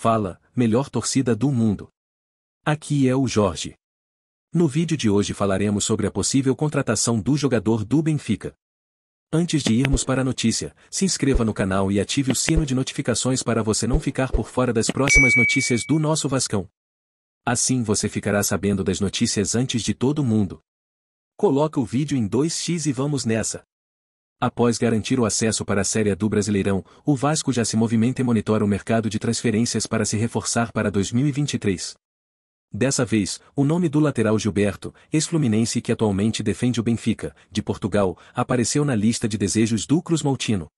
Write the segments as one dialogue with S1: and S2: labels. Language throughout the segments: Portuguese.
S1: Fala, melhor torcida do mundo. Aqui é o Jorge. No vídeo de hoje falaremos sobre a possível contratação do jogador do Benfica. Antes de irmos para a notícia, se inscreva no canal e ative o sino de notificações para você não ficar por fora das próximas notícias do nosso Vascão. Assim você ficará sabendo das notícias antes de todo mundo. Coloca o vídeo em 2x e vamos nessa. Após garantir o acesso para a Série A do Brasileirão, o Vasco já se movimenta e monitora o mercado de transferências para se reforçar para 2023. Dessa vez, o nome do lateral Gilberto, ex-fluminense que atualmente defende o Benfica, de Portugal, apareceu na lista de desejos do Cruz Maltino.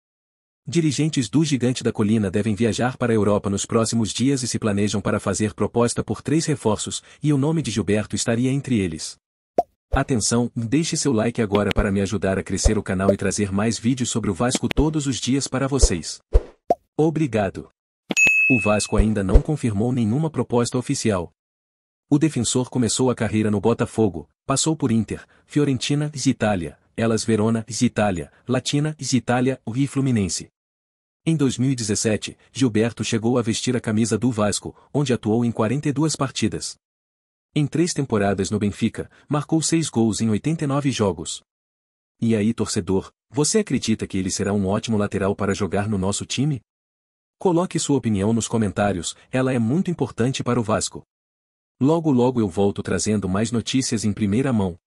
S1: Dirigentes do Gigante da Colina devem viajar para a Europa nos próximos dias e se planejam para fazer proposta por três reforços, e o nome de Gilberto estaria entre eles. Atenção, deixe seu like agora para me ajudar a crescer o canal e trazer mais vídeos sobre o Vasco todos os dias para vocês. Obrigado. O Vasco ainda não confirmou nenhuma proposta oficial. O defensor começou a carreira no Botafogo, passou por Inter, Fiorentina e Itália, Elas Verona e Itália, Latina e Itália e Fluminense. Em 2017, Gilberto chegou a vestir a camisa do Vasco, onde atuou em 42 partidas. Em três temporadas no Benfica, marcou seis gols em 89 jogos. E aí, torcedor, você acredita que ele será um ótimo lateral para jogar no nosso time? Coloque sua opinião nos comentários, ela é muito importante para o Vasco. Logo logo eu volto trazendo mais notícias em primeira mão.